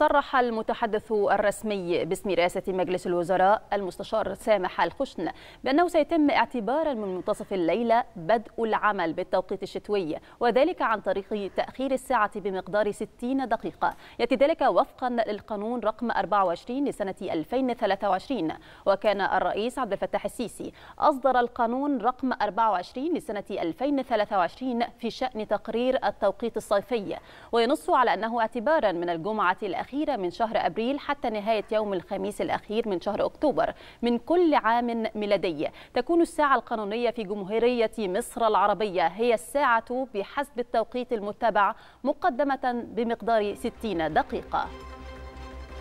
صرح المتحدث الرسمي باسم رئاسة مجلس الوزراء المستشار سامح الخشن بأنه سيتم اعتبارا من منتصف الليلة بدء العمل بالتوقيت الشتوي وذلك عن طريق تأخير الساعة بمقدار 60 دقيقة يأتي ذلك وفقا للقانون رقم 24 لسنة 2023 وكان الرئيس عبد الفتاح السيسي أصدر القانون رقم 24 لسنة 2023 في شأن تقرير التوقيت الصيفي وينص على أنه اعتبارا من الجمعة الأخيرة الأخيرة من شهر أبريل حتى نهاية يوم الخميس الأخير من شهر أكتوبر من كل عام ميلادي تكون الساعة القانونية في جمهورية مصر العربية هي الساعة بحسب التوقيت المتبع مقدمة بمقدار 60 دقيقة